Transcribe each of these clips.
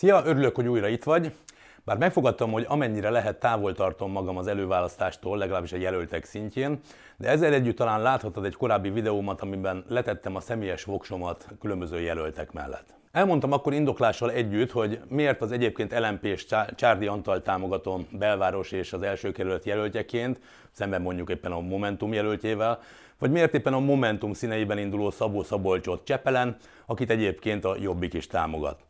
Szia, örülök, hogy újra itt vagy. Bár megfogadtam, hogy amennyire lehet távol tartom magam az előválasztástól, legalábbis a jelöltek szintjén, de ezzel együtt talán láthatod egy korábbi videómat, amiben letettem a személyes voksomat különböző jelöltek mellett. Elmondtam akkor indoklással együtt, hogy miért az egyébként lmp és Csárdi Antal támogatom belváros és az első kerület jelöltjeként, szemben mondjuk éppen a Momentum jelöltjével, vagy miért éppen a Momentum színeiben induló Szabó Szabolcsot Csepelen, akit egyébként a Jobbik is támogat.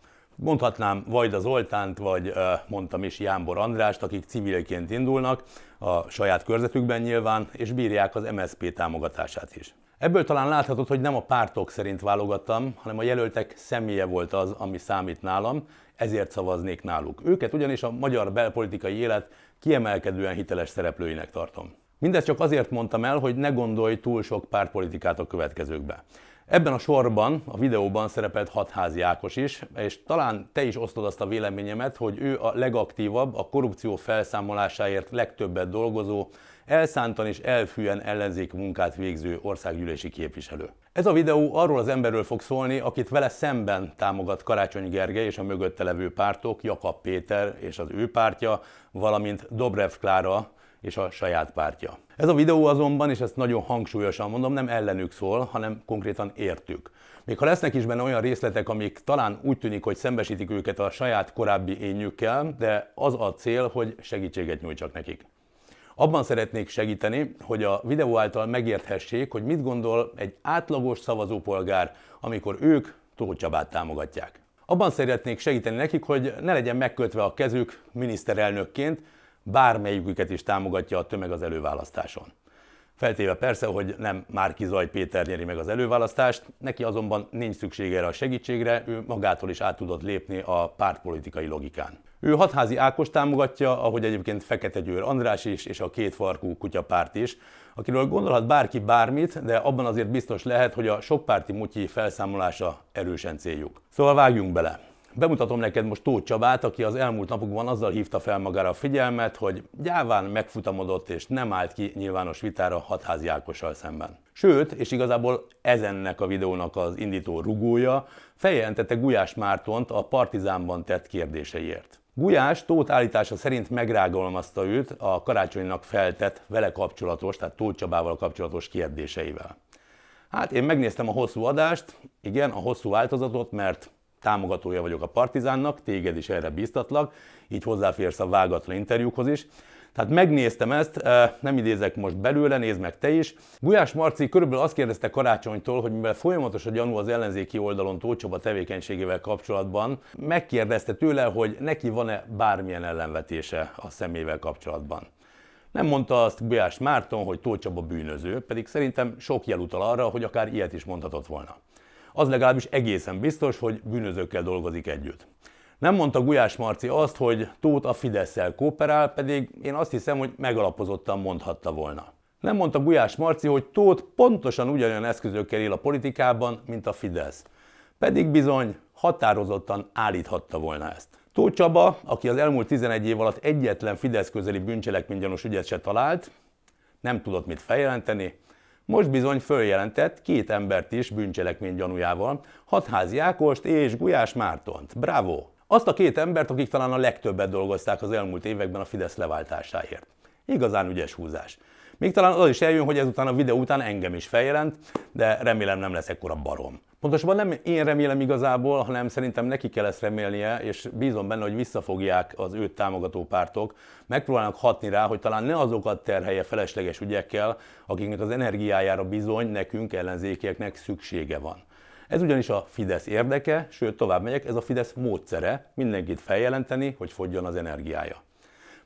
Mondhatnám Vajda Zoltánt, vagy mondtam is Jámbor Andrást, akik civilként indulnak, a saját körzetükben nyilván, és bírják az MSZP támogatását is. Ebből talán láthatod, hogy nem a pártok szerint válogattam, hanem a jelöltek személye volt az, ami számít nálam, ezért szavaznék náluk. Őket ugyanis a magyar belpolitikai élet kiemelkedően hiteles szereplőinek tartom. Mindezt csak azért mondtam el, hogy ne gondolj túl sok pártpolitikát a következőkbe. Ebben a sorban, a videóban szerepelt Hatházi Ákos is, és talán te is osztod azt a véleményemet, hogy ő a legaktívabb, a korrupció felszámolásáért legtöbbet dolgozó, elszántan és elfűen ellenzék munkát végző országgyűlési képviselő. Ez a videó arról az emberről fog szólni, akit vele szemben támogat Karácsony Gergely és a mögötte levő pártok, Jakab Péter és az ő pártja, valamint Dobrev Klára és a saját pártja. Ez a videó azonban, és ezt nagyon hangsúlyosan mondom, nem ellenük szól, hanem konkrétan értük. Még ha lesznek is benne olyan részletek, amik talán úgy tűnik, hogy szembesítik őket a saját korábbi énjükkel, de az a cél, hogy segítséget nyújtsak nekik. Abban szeretnék segíteni, hogy a videó által megérthessék, hogy mit gondol egy átlagos szavazópolgár, amikor ők Tóth Csabát támogatják. Abban szeretnék segíteni nekik, hogy ne legyen megkötve a kezük miniszterelnökként, bármelyiküket is támogatja a tömeg az előválasztáson. Feltéve persze, hogy nem Márki Zaj Péter nyeri meg az előválasztást, neki azonban nincs szüksége erre a segítségre, ő magától is át tudott lépni a pártpolitikai logikán. Ő hatházi Ákos támogatja, ahogy egyébként Fekete Győr András is, és a kétfarkú kutyapárt is, akiről gondolhat bárki bármit, de abban azért biztos lehet, hogy a sokpárti mutyi felszámolása erősen céljuk. Szóval vágjunk bele! Bemutatom neked most Tóth Csabát, aki az elmúlt napokban azzal hívta fel magára a figyelmet, hogy gyáván megfutamodott és nem állt ki nyilvános vitára hatházi Ákossal szemben. Sőt, és igazából ezennek a videónak az indító rugója, feljelentette Gulyás Mártont a Partizánban tett kérdéseiért. Gulyás Tóth állítása szerint megrágalmazta őt a karácsonynak feltett vele kapcsolatos, tehát Tóth Csabával kapcsolatos kérdéseivel. Hát én megnéztem a hosszú adást, igen, a hosszú változatot, mert támogatója vagyok a Partizánnak, téged is erre biztatlak, így hozzáférsz a vágatlan interjúkhoz is. Tehát megnéztem ezt, eh, nem idézek most belőle, nézd meg te is. Gulyás Marci körülbelül azt kérdezte Karácsonytól, hogy mivel folyamatos a gyanú az ellenzéki oldalon Tócsaba tevékenységével kapcsolatban, megkérdezte tőle, hogy neki van-e bármilyen ellenvetése a szemével kapcsolatban. Nem mondta azt Gulyás Márton, hogy Tócsaba bűnöző, pedig szerintem sok jel utal arra, hogy akár ilyet is mondhatott volna az legalábbis egészen biztos, hogy bűnözőkkel dolgozik együtt. Nem mondta Gulyás Marci azt, hogy Tóth a fidesz kooperál, pedig én azt hiszem, hogy megalapozottan mondhatta volna. Nem mondta Gulyás Marci, hogy Tóth pontosan ugyanolyan eszközökkel él a politikában, mint a Fidesz. Pedig bizony határozottan állíthatta volna ezt. Tóth Csaba, aki az elmúlt 11 év alatt egyetlen Fidesz közeli bűncselekménygyanús ügyet se talált, nem tudott mit feljelenteni, most bizony följelentett két embert is bűncselekmény gyanújával, Hatházi Ákost és Gulyás Mártont. Bravo! Azt a két embert, akik talán a legtöbbet dolgozták az elmúlt években a Fidesz leváltásáért. Igazán ügyes húzás. Még talán az is eljön, hogy ezután a videó után engem is feljelent, de remélem nem lesz ekkora barom. Pontosabban nem én remélem igazából, hanem szerintem neki kell ezt remélnie, és bízom benne, hogy visszafogják az őt támogató pártok, megpróbálnak hatni rá, hogy talán ne azokat terhelje felesleges ügyekkel, akiknek az energiájára bizony nekünk ellenzékieknek szüksége van. Ez ugyanis a Fidesz érdeke, sőt tovább megyek, ez a Fidesz módszere mindenkit feljelenteni, hogy fogjon az energiája.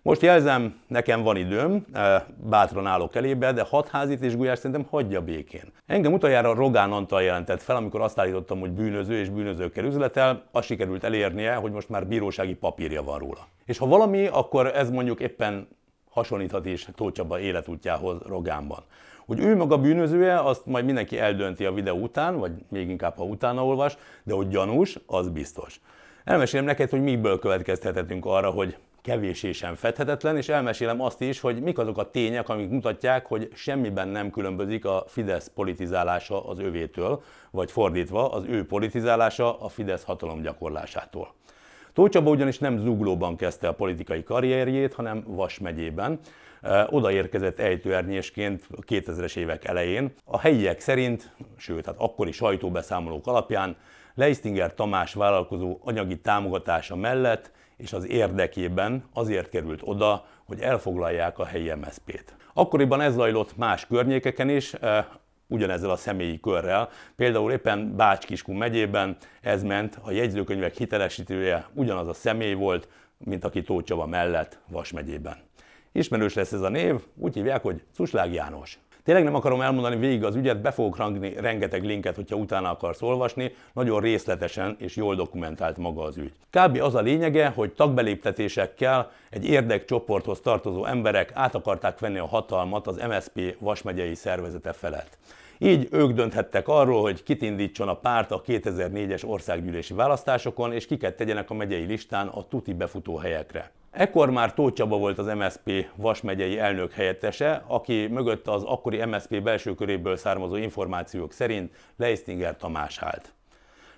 Most jelzem, nekem van időm, eh, bátran állok elébe, de hat és Gulyás szerintem hagyja békén. Engem utoljára Rogán Antal jelentett fel, amikor azt állítottam, hogy bűnöző és bűnözőkkel üzletel, azt sikerült elérnie, hogy most már bírósági papírja van róla. És ha valami, akkor ez mondjuk éppen hasonlíthat is Tóth Csaba életútjához Rogánban. Hogy ő maga bűnözője, azt majd mindenki eldönti a videó után, vagy még inkább, ha utána olvas, de hogy gyanús, az biztos. Elmesélem neked, hogy mikből következtethetünk arra, hogy kevéssé sem fedhetetlen, és elmesélem azt is, hogy mik azok a tények, amik mutatják, hogy semmiben nem különbözik a Fidesz politizálása az övétől, vagy fordítva, az ő politizálása a Fidesz hatalomgyakorlásától. Tócsaba ugyanis nem zuglóban kezdte a politikai karrierjét, hanem Vas megyében. Eh, Oda érkezett ejtőernyésként 2000-es évek elején. A helyiek szerint, sőt, hát akkori sajtóbeszámolók alapján, Leistinger Tamás vállalkozó anyagi támogatása mellett és az érdekében azért került oda, hogy elfoglalják a helyi MSZP-t. Akkoriban ez zajlott más környékeken is, eh, ugyanezzel a személyi körrel. Például éppen bács kiskú megyében ez ment, a jegyzőkönyvek hitelesítője ugyanaz a személy volt, mint aki Tóth mellett Vas megyében. Ismerős lesz ez a név, úgy hívják, hogy Cuslág János. Tényleg nem akarom elmondani végig az ügyet, be fogok rangni rengeteg linket, hogyha utána akarsz olvasni, nagyon részletesen és jól dokumentált maga az ügy. Kábbi az a lényege, hogy tagbeléptetésekkel egy érdekcsoporthoz tartozó emberek át akarták venni a hatalmat az MSP Vasmegyei Szervezete felett. Így ők dönthettek arról, hogy kit indítson a párt a 2004-es országgyűlési választásokon, és kiket tegyenek a megyei listán a tuti befutó helyekre. Ekkor már Tóth Csaba volt az MSP Vasmegyei elnök helyettese, aki mögött az akkori MSP belső köréből származó információk szerint Leistinger Tamás állt.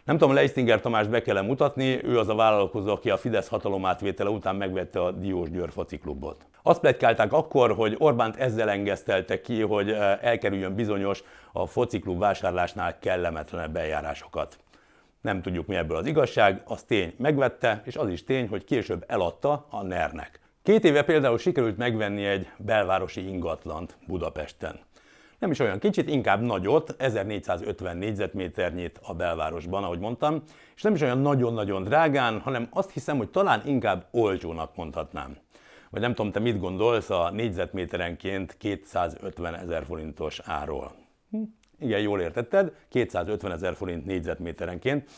Nem tudom, Leistinger Tamást be kell mutatni, ő az a vállalkozó, aki a Fidesz hatalomátvétele után megvette a Diós Győr fociklubot. Azt pletykálták akkor, hogy Orbánt ezzel engesztelte ki, hogy eh, elkerüljön bizonyos a fociklub vásárlásnál kellemetlenebb eljárásokat nem tudjuk mi ebből az igazság, az tény megvette, és az is tény, hogy később eladta a NER-nek. Két éve például sikerült megvenni egy belvárosi ingatlant Budapesten. Nem is olyan kicsit, inkább nagyot, 1450 négyzetméternyit a belvárosban, ahogy mondtam, és nem is olyan nagyon-nagyon drágán, hanem azt hiszem, hogy talán inkább olcsónak mondhatnám. Vagy nem tudom, te mit gondolsz a négyzetméterenként 250 ezer forintos áról. Hm, igen, jól értetted, 250 ezer forint négyzetméterenként.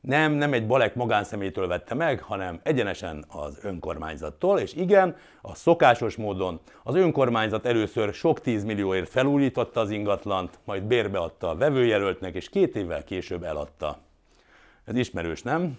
Nem, nem egy balek magánszemélytől vette meg, hanem egyenesen az önkormányzattól, és igen, a szokásos módon az önkormányzat először sok tízmillióért felújította az ingatlant, majd bérbeadta a vevőjelöltnek, és két évvel később eladta. Ez ismerős, nem?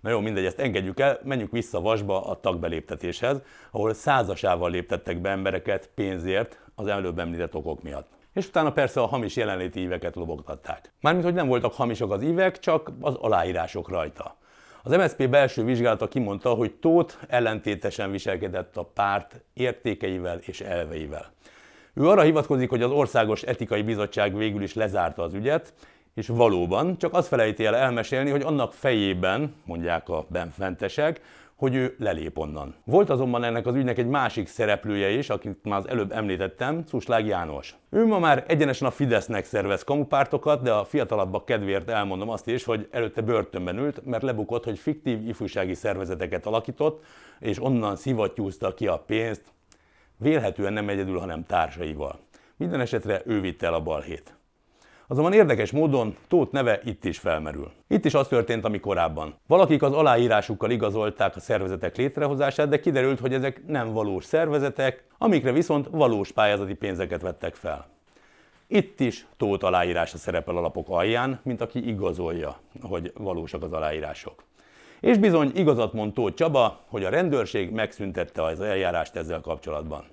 Na jó, mindegy, ezt engedjük el, menjünk vissza Vasba a tagbeléptetéshez, ahol százasával léptettek be embereket pénzért az előbb említett okok miatt és utána persze a hamis jelenléti íveket lobogtatták. Mármint, hogy nem voltak hamisok az ívek, csak az aláírások rajta. Az MSZP belső vizsgálata kimondta, hogy Tóth ellentétesen viselkedett a párt értékeivel és elveivel. Ő arra hivatkozik, hogy az Országos Etikai Bizottság végül is lezárta az ügyet, és valóban, csak azt felejti el elmesélni, hogy annak fejében, mondják a benfentesek, hogy ő lelép onnan. Volt azonban ennek az ügynek egy másik szereplője is, akit már az előbb említettem, Cuslág János. Ő ma már egyenesen a Fidesznek szervez kamupártokat, de a fiatalabbak kedvéért elmondom azt is, hogy előtte börtönben ült, mert lebukott, hogy fiktív ifjúsági szervezeteket alakított, és onnan szivattyúzta ki a pénzt, vélhetően nem egyedül, hanem társaival. Minden esetre ő vitte el a balhét. Azonban érdekes módon Tót neve itt is felmerül. Itt is az történt, ami korábban. Valakik az aláírásukkal igazolták a szervezetek létrehozását, de kiderült, hogy ezek nem valós szervezetek, amikre viszont valós pályázati pénzeket vettek fel. Itt is Tót aláírása szerepel a lapok alján, mint aki igazolja, hogy valósak az aláírások. És bizony igazat mond Tóth Csaba, hogy a rendőrség megszüntette az eljárást ezzel kapcsolatban.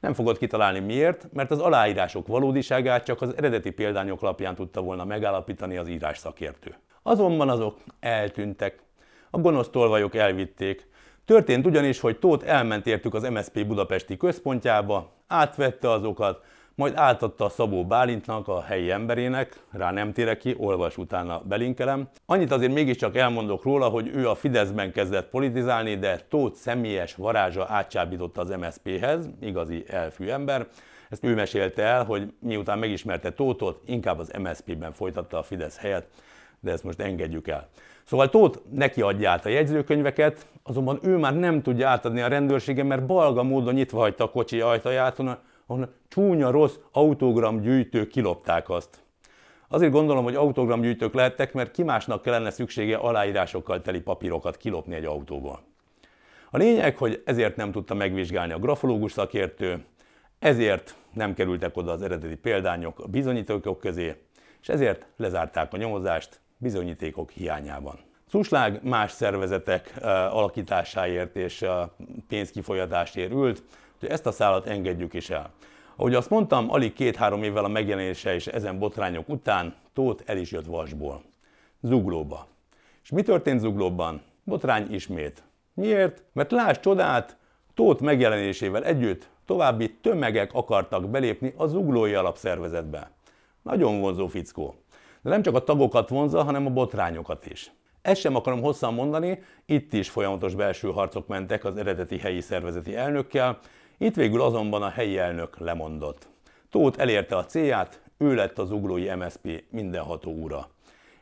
Nem fogod kitalálni miért, mert az aláírások valódiságát csak az eredeti példányok lapján tudta volna megállapítani az írás szakértő. Azonban azok eltűntek. A gonosz tolvajok elvitték. Történt ugyanis, hogy Tóth elment értük az MSZP budapesti központjába, átvette azokat, majd átadta a Szabó Bálintnak, a helyi emberének, rá nem térek ki, olvas utána belinkelem. Annyit azért mégiscsak elmondok róla, hogy ő a Fideszben kezdett politizálni, de Tóth személyes varázsa átcsábította az MSZP-hez, igazi elfű ember. Ezt ő mesélte el, hogy miután megismerte Tóthot, inkább az MSZP-ben folytatta a Fidesz helyet, de ezt most engedjük el. Szóval Tóth neki adja át a jegyzőkönyveket, azonban ő már nem tudja átadni a rendőrségen, mert balga módon nyitva hagyta a kocsi ajtaját, ahol csúnya rossz autogramgyűjtők kilopták azt. Azért gondolom, hogy autogramgyűjtők lehettek, mert ki másnak kellene szüksége aláírásokkal teli papírokat kilopni egy autóból. A lényeg, hogy ezért nem tudta megvizsgálni a grafológus szakértő, ezért nem kerültek oda az eredeti példányok a bizonyítékok közé, és ezért lezárták a nyomozást bizonyítékok hiányában. Cuslág más szervezetek eh, alakításáért és eh, pénzkifolyatásért ült, Úgyhogy ezt a szállat engedjük is el. Ahogy azt mondtam, alig két-három évvel a megjelenése és ezen botrányok után Tóth el is jött Vasból. Zuglóba. És mi történt Zuglóban? Botrány ismét. Miért? Mert láss csodát, Tóth megjelenésével együtt további tömegek akartak belépni a zuglói alapszervezetbe. Nagyon vonzó fickó. De nem csak a tagokat vonza, hanem a botrányokat is. Ezt sem akarom hosszan mondani, itt is folyamatos belső harcok mentek az eredeti helyi szervezeti elnökkel, itt végül azonban a helyi elnök lemondott. Tóth elérte a célját, ő lett az uglói MSP mindenható úra.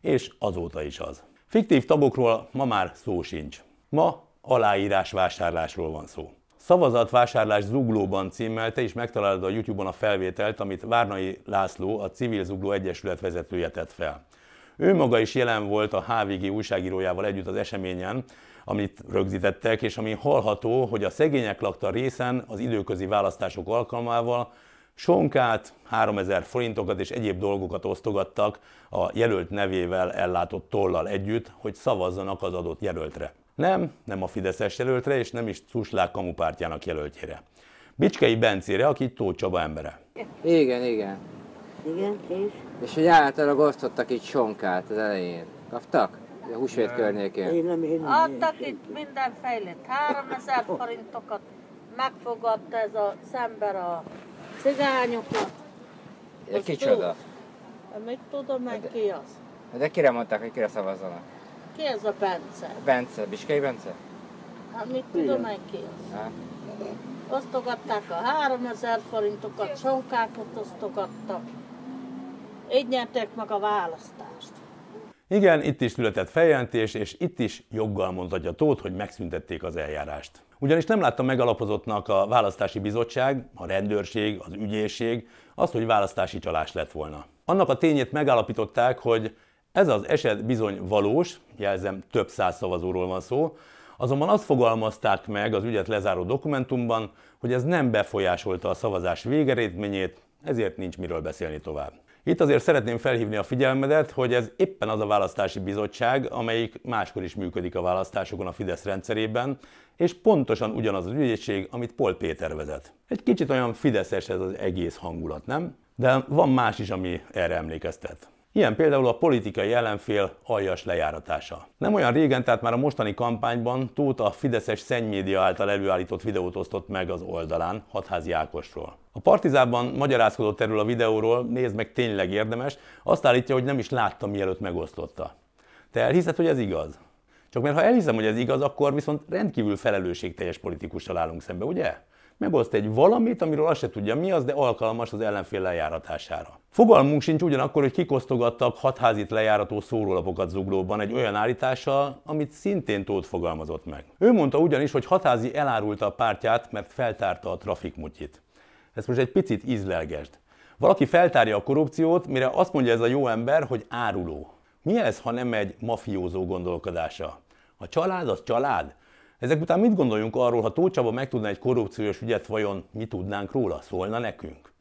És azóta is az. Fiktív tabokról ma már szó sincs. Ma aláírás vásárlásról van szó. Szavazatvásárlás Zuglóban címmelte, és megtalálod a YouTube-on a felvételt, amit Várnai László, a Civil Zugló Egyesület vezetője tett fel. Ő maga is jelen volt a HVG újságírójával együtt az eseményen, amit rögzítettek, és ami hallható, hogy a szegények lakta részen az időközi választások alkalmával sonkát, 3000 forintokat és egyéb dolgokat osztogattak a jelölt nevével ellátott tollal együtt, hogy szavazzanak az adott jelöltre. Nem, nem a Fideszes jelöltre, és nem is Cuslák kamupártjának jelöltjére. Bicskei Bencére, aki Tóth Csaba embere. Igen, igen. Igen, és? És hogy általában osztottak itt sonkát az elején. Kaptak? A húsvét környékén. Én nem nem, Adtak itt mindenféle 3000 forintokat, megfogadta ez az ember a cigányokat. Ez kicsoda? Mit tudom meg ki az? De kire mondták, hogy kire szavazzanak? Ki ez a Bence? Bence, Biskei Bence? Hát mit tudom meg ki az? Ha? Osztogatták a 3000 forintokat, sonkákat osztogattak. Így nyerték meg a választást. Igen, itt is született feljelentés, és itt is joggal mondhatja Tóth, hogy megszüntették az eljárást. Ugyanis nem látta megalapozottnak a választási bizottság, a rendőrség, az ügyészség azt, hogy választási csalás lett volna. Annak a tényét megállapították, hogy ez az eset bizony valós, jelzem több száz szavazóról van szó, azonban azt fogalmazták meg az ügyet lezáró dokumentumban, hogy ez nem befolyásolta a szavazás végeredményét, ezért nincs miről beszélni tovább. Itt azért szeretném felhívni a figyelmedet, hogy ez éppen az a választási bizottság, amelyik máskor is működik a választásokon a Fidesz rendszerében, és pontosan ugyanaz az ügyészség, amit Pol Péter vezet. Egy kicsit olyan fideszes ez az egész hangulat, nem? De van más is, ami erre emlékeztet. Ilyen például a politikai ellenfél aljas lejáratása. Nem olyan régen, tehát már a mostani kampányban Tóth a Fideszes szennymédia által előállított videót osztott meg az oldalán Hatházi Ákosról. A Partizában magyarázkodott erről a videóról, nézd meg, tényleg érdemes, azt állítja, hogy nem is látta, mielőtt megosztotta. Te elhiszed, hogy ez igaz? Csak mert ha elhiszem, hogy ez igaz, akkor viszont rendkívül felelősségteljes politikussal állunk szembe, ugye? Megoszt egy valamit, amiről azt se tudja mi az, de alkalmas az ellenfél lejáratására. Fogalmunk sincs ugyanakkor, hogy kikosztogattak hatházit lejárató szórólapokat zuglóban egy olyan állítással, amit szintén Tóth fogalmazott meg. Ő mondta ugyanis, hogy hatházi elárulta a pártját, mert feltárta a trafikmutyit. Ezt most egy picit ízlelgesd. Valaki feltárja a korrupciót, mire azt mondja ez a jó ember, hogy áruló. Mi ez, ha nem egy mafiózó gondolkodása? A család az család, ezek után mit gondoljunk arról, ha Tóth Csaba megtudna egy korrupciós ügyet, vajon mi tudnánk róla? Szólna nekünk?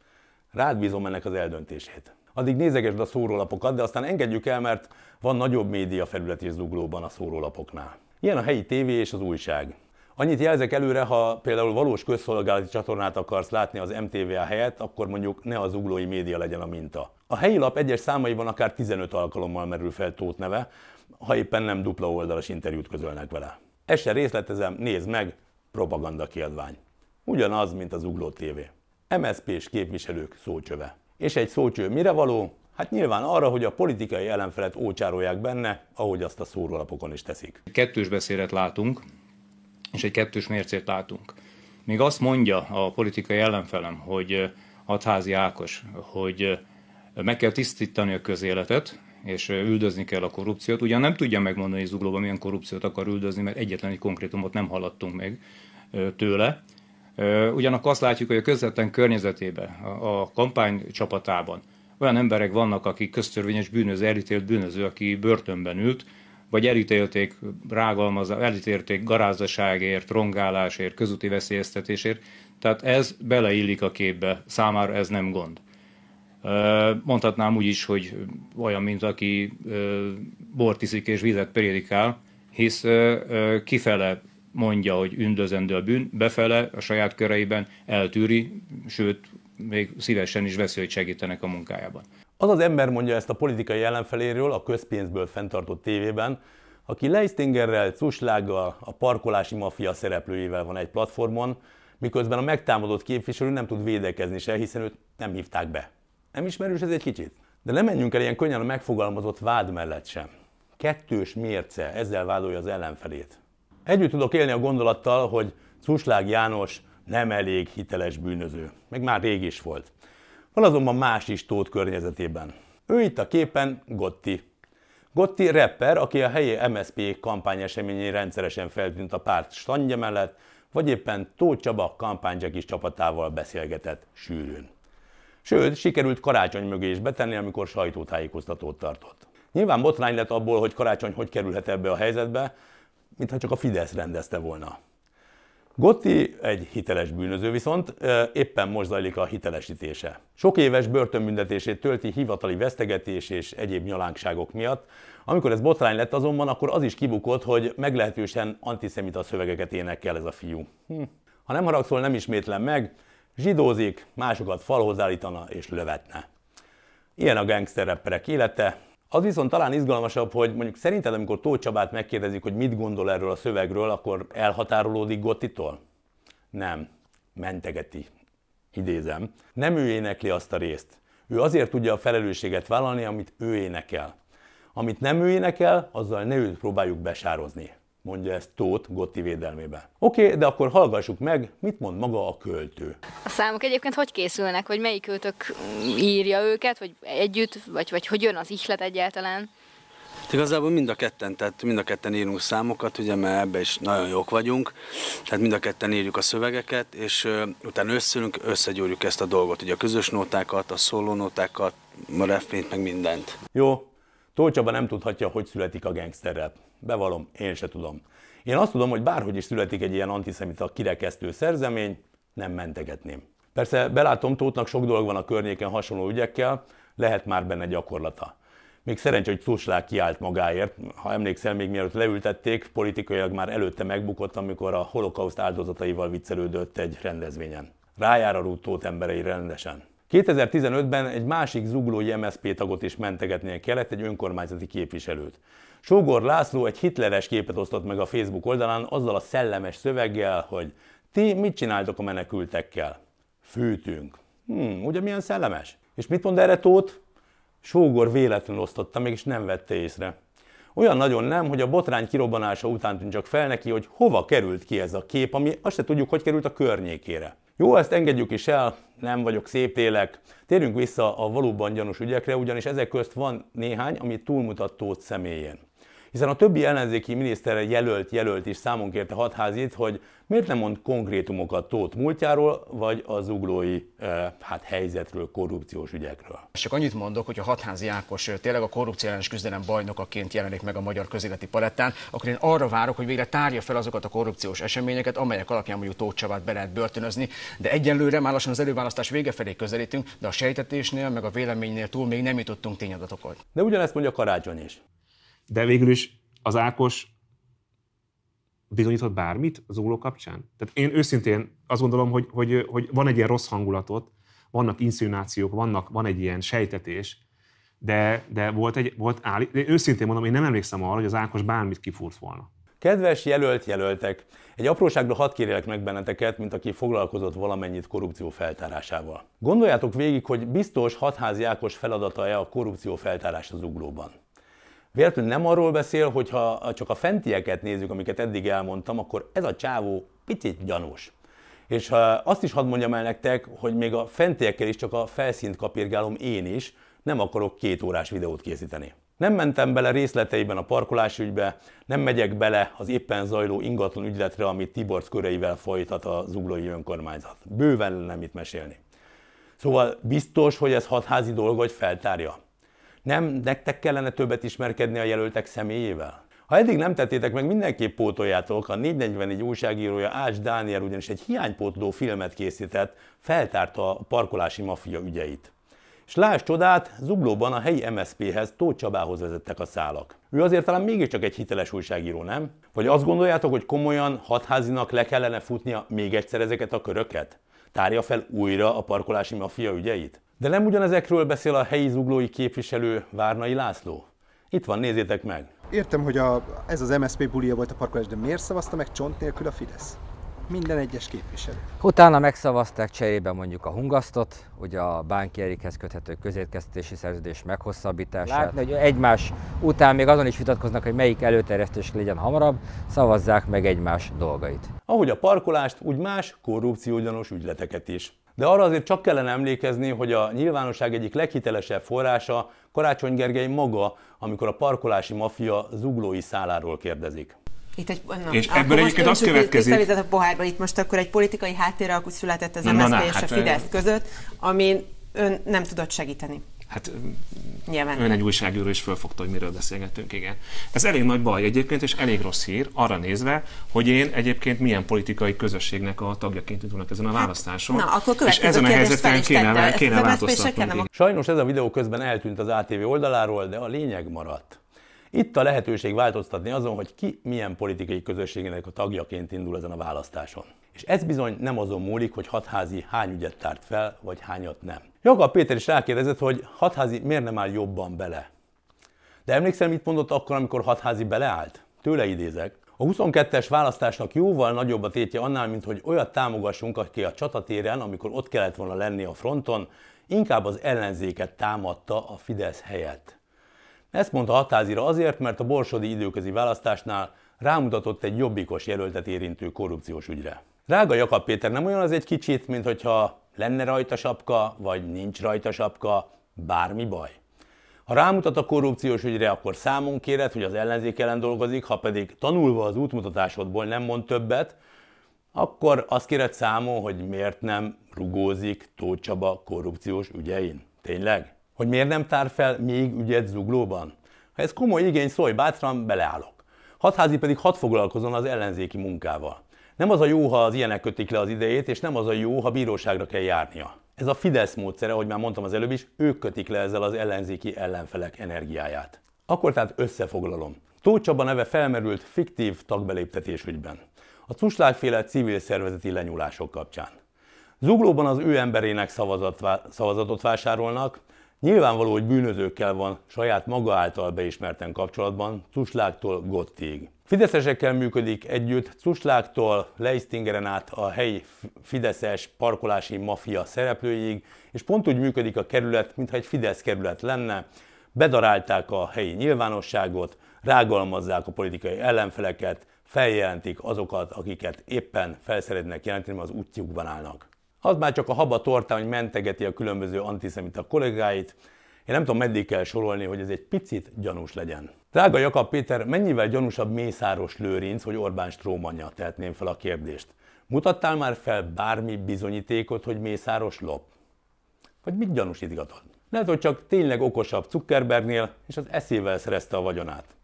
Rád bízom ennek az eldöntését. Addig nézegesd a szórólapokat, de aztán engedjük el, mert van nagyobb média felület és zuglóban a szórólapoknál. Ilyen a helyi tévé és az újság. Annyit jelzek előre, ha például valós közszolgálati csatornát akarsz látni az MTVA helyett, akkor mondjuk ne az uglói média legyen a minta. A helyi lap egyes számaiban akár 15 alkalommal merül fel Tóth neve, ha éppen nem dupla oldalas interjút közölnek vele. Ezt se részletezem, nézd meg, propaganda kiadvány. Ugyanaz, mint az Ugló TV. msp s képviselők szócsöve. És egy szócső mire való? Hát nyilván arra, hogy a politikai ellenfelet ócsárolják benne, ahogy azt a szórólapokon is teszik. Kettős beszédet látunk, és egy kettős mércét látunk. Még azt mondja a politikai ellenfelem, hogy Hatházi Ákos, hogy meg kell tisztítani a közéletet, és üldözni kell a korrupciót. Ugyan nem tudja megmondani hogy Zuglóban, milyen korrupciót akar üldözni, mert egyetlen egy konkrétumot nem hallottunk meg tőle. Ugyanakkor azt látjuk, hogy a közvetlen környezetében, a kampány csapatában olyan emberek vannak, akik köztörvényes bűnöző, elítélt bűnöző, aki börtönben ült, vagy elítélték rágalmazás, elítélték garázdaságért, rongálásért, közúti veszélyeztetésért. Tehát ez beleillik a képbe, számára ez nem gond. Mondhatnám úgy is, hogy olyan, mint aki bort iszik és vizet prédikál, hisz kifele mondja, hogy üldözendő a bűn, befele a saját köreiben eltűri, sőt, még szívesen is veszi, hogy segítenek a munkájában. Az az ember mondja ezt a politikai ellenfeléről a közpénzből fenntartott tévében, aki Leistingerrel, Cuslággal, a parkolási mafia szereplőivel van egy platformon, miközben a megtámadott képviselő nem tud védekezni se, hiszen őt nem hívták be. Nem ismerős ez egy kicsit? De nem menjünk el ilyen könnyen a megfogalmazott vád mellett sem. Kettős mérce, ezzel vádolja az ellenfelét. Együtt tudok élni a gondolattal, hogy Cuslág János nem elég hiteles bűnöző. Meg már rég is volt. Van azonban más is Tóth környezetében. Ő itt a képen Gotti. Gotti rapper, aki a helyi MSP kampányeseményén rendszeresen feltűnt a párt standja mellett, vagy éppen Tóth Csaba kampányzsek is csapatával beszélgetett sűrűn. Sőt, sikerült karácsony mögé is betenni, amikor sajtótájékoztatót tartott. Nyilván botrány lett abból, hogy karácsony hogy kerülhet ebbe a helyzetbe, mintha csak a Fidesz rendezte volna. Gotti egy hiteles bűnöző viszont éppen most zajlik a hitelesítése. Sok éves börtönbüntetését tölti hivatali vesztegetés és egyéb nyalánkságok miatt. Amikor ez botrány lett azonban, akkor az is kibukott, hogy meglehetősen antiszemita szövegeket énekel ez a fiú. Hm. Ha nem haragszol, nem ismétlem meg, Zsidózik, másokat falhoz állítana és lövetne. Ilyen a gangsterrepperek élete. Az viszont talán izgalmasabb, hogy mondjuk szerinted, amikor Tóth Csabát megkérdezik, hogy mit gondol erről a szövegről, akkor elhatárolódik Gottitól? Nem. Mentegeti. Idézem. Nem ő énekli azt a részt. Ő azért tudja a felelősséget vállalni, amit ő énekel. Amit nem ő énekel, azzal ne őt próbáljuk besározni mondja ezt Tóth Gotti védelmében. Oké, okay, de akkor hallgassuk meg, mit mond maga a költő. A számok egyébként hogy készülnek, hogy melyik költök írja őket, vagy együtt, vagy, vagy hogy jön az ihlet egyáltalán? Hát igazából mind a ketten, tehát mind a ketten írunk számokat, ugye, mert ebbe is nagyon jók vagyunk, tehát mind a ketten írjuk a szövegeket, és uh, utána összülünk, összegyúrjuk ezt a dolgot, ugye a közös nótákat, a nótákat, a refrént, meg mindent. Jó, Tócsaba nem tudhatja, hogy születik a gangsterrel. Bevalom, én se tudom. Én azt tudom, hogy bárhogy is születik egy ilyen antiszemita kirekesztő szerzemény, nem mentegetném. Persze belátom, Tótnak sok dolog van a környéken hasonló ügyekkel, lehet már benne gyakorlata. Még szerencsé, hogy Cuslák kiállt magáért. Ha emlékszel, még mielőtt leültették, politikailag már előtte megbukott, amikor a holokauszt áldozataival viccelődött egy rendezvényen. Rájár a rút emberei rendesen. 2015-ben egy másik zuglói MSZP tagot is mentegetnie kellett, egy önkormányzati képviselőt. Sógor László egy hitleres képet osztott meg a Facebook oldalán azzal a szellemes szöveggel, hogy ti mit csináltok a menekültekkel? Fűtünk. Hmm, ugye milyen szellemes? És mit mond erre Tóth? Sógor véletlenül osztotta meg, és nem vette észre. Olyan nagyon nem, hogy a botrány kirobbanása után tűnt csak fel neki, hogy hova került ki ez a kép, ami azt se tudjuk, hogy került a környékére. Jó, ezt engedjük is el, nem vagyok szép lélek. Térjünk vissza a valóban gyanús ügyekre, ugyanis ezek közt van néhány, ami túlmutat Tóth személyén. Hiszen a többi ellenzéki miniszter jelölt jelölt is számon kérte hadházit, hogy miért nem mond konkrétumokat Tóth múltjáról, vagy az uglói eh, hát, helyzetről, korrupciós ügyekről. Csak annyit mondok, hogy a hadházi Ákos eh, tényleg a korrupció ellenes küzdelem bajnokaként jelenik meg a magyar közéleti palettán, akkor én arra várok, hogy végre tárja fel azokat a korrupciós eseményeket, amelyek alapján mondjuk Tóth Csabát be lehet börtönözni, de egyenlőre már lassan az előválasztás vége felé közelítünk, de a sejtetésnél meg a véleménynél túl még nem jutottunk tényadatokat. De ugyanezt mondja Karácsony is. De végül is az Ákos bizonyított bármit az Zóló kapcsán? Tehát én őszintén azt gondolom, hogy, hogy, hogy van egy ilyen rossz hangulatot, vannak inszinációk, vannak, van egy ilyen sejtetés, de, de volt egy, volt állít, de őszintén mondom, én nem emlékszem arra, hogy az Ákos bármit kifúrt volna. Kedves jelölt jelöltek, egy apróságra hadd kérjelek meg benneteket, mint aki foglalkozott valamennyit korrupció feltárásával. Gondoljátok végig, hogy biztos hatházi Ákos feladata-e a korrupció feltárás az ugróban. Véletlenül nem arról beszél, hogy ha csak a fentieket nézzük, amiket eddig elmondtam, akkor ez a csávó picit gyanús. És ha azt is hadd mondjam el nektek, hogy még a fentiekkel is csak a felszínt kapirgálom én is, nem akarok két órás videót készíteni. Nem mentem bele részleteiben a parkolás ügybe, nem megyek bele az éppen zajló ingatlan ügyletre, amit Tiborc köreivel folytat a zuglói önkormányzat. Bőven nem itt mesélni. Szóval biztos, hogy ez hatházi dolga, hogy feltárja. Nem nektek kellene többet ismerkedni a jelöltek személyével? Ha eddig nem tettétek meg, mindenképp pótoljátok, a 444 újságírója Ács Dániel ugyanis egy hiánypótló filmet készített, feltárta a parkolási maffia ügyeit. És láss csodát, Zuglóban a helyi MSZP-hez, Tóth Csabához vezettek a szálak. Ő azért talán mégiscsak egy hiteles újságíró, nem? Vagy azt gondoljátok, hogy komolyan hatházinak le kellene futnia még egyszer ezeket a köröket? Tárja fel újra a parkolási maffia ügyeit? De nem ugyanezekről beszél a helyi zuglói képviselő Várnai László? Itt van, nézzétek meg! Értem, hogy a, ez az MSZP bulia volt a parkolás, de miért szavazta meg csont nélkül a Fidesz? Minden egyes képviselő. Utána megszavazták cserébe mondjuk a hungasztot, ugye a Bánki Erikhez köthető közérkeztetési szerződés meghosszabbítását. Látni, hogy egymás után még azon is vitatkoznak, hogy melyik előterjesztés legyen hamarabb, szavazzák meg egymás dolgait. Ahogy a parkolást, úgy más korrupciógyanús ügyleteket is. De arra azért csak kellene emlékezni, hogy a nyilvánosság egyik leghitelesebb forrása Karácsony Gergely maga, amikor a parkolási mafia zuglói száláról kérdezik. Itt egy, na, és ebből egyébként az következik. a pohárba, itt most akkor egy politikai háttéralkú született az MSZP és na, hát, a Fidesz hát, között, amin ön nem tudott segíteni hát Nyilván. ön egy újságíró is fölfogta, hogy miről beszélgetünk, igen. Ez elég nagy baj egyébként, és elég rossz hír arra nézve, hogy én egyébként milyen politikai közösségnek a tagjaként indulnak ezen a hát, választáson. Hát, na, akkor és ezen a helyzeten kéne, kéne változtatnunk. Sajnos ez a videó közben eltűnt az ATV oldaláról, de a lényeg maradt. Itt a lehetőség változtatni azon, hogy ki milyen politikai közösségének a tagjaként indul ezen a választáson. És ez bizony nem azon múlik, hogy hatházi hány ügyet tárt fel, vagy hányat nem. Jakab Péter is rákérdezett, hogy hatházi miért nem áll jobban bele. De emlékszem, mit mondott akkor, amikor hatházi beleállt? Tőle idézek. A 22-es választásnak jóval nagyobb a tétje annál, mint hogy olyat támogassunk, aki a csatatéren, amikor ott kellett volna lenni a fronton, inkább az ellenzéket támadta a Fidesz helyett. Ezt mondta Hatázira azért, mert a borsodi időközi választásnál rámutatott egy jobbikos jelöltet érintő korrupciós ügyre. Drága Jakab Péter, nem olyan az egy kicsit, mint hogyha lenne rajta sapka, vagy nincs rajta sapka, bármi baj? Ha rámutat a korrupciós ügyre, akkor számunk kéred, hogy az ellenzék ellen dolgozik, ha pedig tanulva az útmutatásodból nem mond többet, akkor azt kéred számon, hogy miért nem rugózik Tóth Csaba korrupciós ügyein. Tényleg? Hogy miért nem tár fel még ügyet zuglóban? Ha ez komoly igény, szólj bátran, beleállok. Hatházi pedig hat foglalkozon az ellenzéki munkával. Nem az a jó, ha az ilyenek kötik le az idejét, és nem az a jó, ha bíróságra kell járnia. Ez a Fidesz módszere, ahogy már mondtam az előbb is, ők kötik le ezzel az ellenzéki ellenfelek energiáját. Akkor tehát összefoglalom. Tóth Csaba neve felmerült fiktív tagbeléptetés ügyben. A Cuslágféle civil szervezeti lenyúlások kapcsán. Zuglóban az ő emberének szavazatot vásárolnak, Nyilvánvaló, hogy bűnözőkkel van saját maga által beismerten kapcsolatban, Cusláktól Gottig. Fideszesekkel működik együtt, Cusláktól Leistingeren át a helyi fideszes parkolási mafia szereplőig, és pont úgy működik a kerület, mintha egy Fidesz kerület lenne. Bedarálták a helyi nyilvánosságot, rágalmazzák a politikai ellenfeleket, feljelentik azokat, akiket éppen felszeretnek jelenteni, az útjukban állnak. Az már csak a haba tortán, hogy mentegeti a különböző antiszemita kollégáit. Én nem tudom, meddig kell sorolni, hogy ez egy picit gyanús legyen. Drága Jakab Péter, mennyivel gyanúsabb Mészáros Lőrinc hogy Orbán Strómanja? Tehetném fel a kérdést. Mutattál már fel bármi bizonyítékot, hogy Mészáros lop? Vagy mit gyanúsítgatod? Lehet, hogy csak tényleg okosabb Zuckerbergnél, és az eszével szerezte a vagyonát.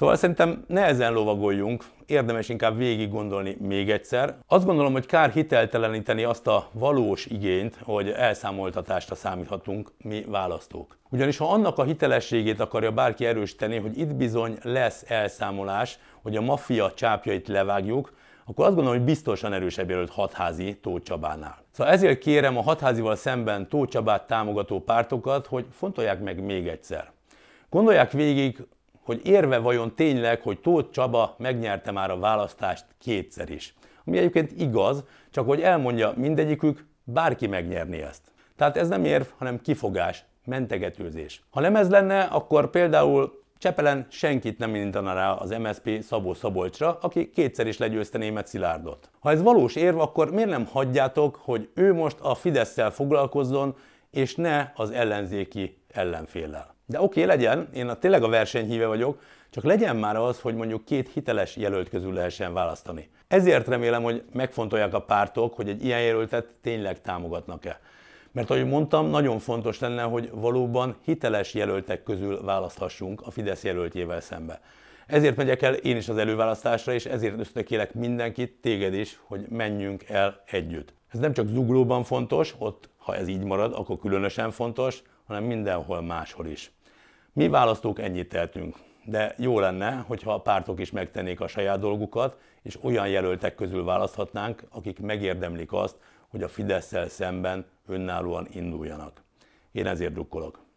Szóval szerintem nehezen lovagoljunk, érdemes inkább végig gondolni még egyszer. Azt gondolom, hogy kár hitelteleníteni azt a valós igényt, hogy elszámoltatásra számíthatunk mi választók. Ugyanis ha annak a hitelességét akarja bárki erősíteni, hogy itt bizony lesz elszámolás, hogy a maffia csápjait levágjuk, akkor azt gondolom, hogy biztosan erősebb jelölt hatházi Tóth Csabánál. Szóval ezért kérem a hatházival szemben Tóth Csabát támogató pártokat, hogy fontolják meg még egyszer. Gondolják végig hogy érve vajon tényleg, hogy Tóth Csaba megnyerte már a választást kétszer is. Ami egyébként igaz, csak hogy elmondja mindegyikük, bárki megnyerni ezt. Tehát ez nem érv, hanem kifogás, mentegetőzés. Ha nem ez lenne, akkor például Csepelen senkit nem indítaná rá az MSP Szabó Szabolcsra, aki kétszer is legyőzte német Szilárdot. Ha ez valós érv, akkor miért nem hagyjátok, hogy ő most a Fidesz-szel foglalkozzon, és ne az ellenzéki ellenféllel? De oké, okay, legyen, én a, tényleg a versenyhíve vagyok, csak legyen már az, hogy mondjuk két hiteles jelölt közül lehessen választani. Ezért remélem, hogy megfontolják a pártok, hogy egy ilyen jelöltet tényleg támogatnak-e. Mert ahogy mondtam, nagyon fontos lenne, hogy valóban hiteles jelöltek közül választhassunk a Fidesz jelöltjével szembe. Ezért megyek el én is az előválasztásra, és ezért ösztökélek mindenkit, téged is, hogy menjünk el együtt. Ez nem csak zuglóban fontos, ott, ha ez így marad, akkor különösen fontos, hanem mindenhol máshol is. Mi választók ennyit tehetünk, de jó lenne, hogyha a pártok is megtennék a saját dolgukat, és olyan jelöltek közül választhatnánk, akik megérdemlik azt, hogy a fidesz szemben önállóan induljanak. Én ezért drukkolok.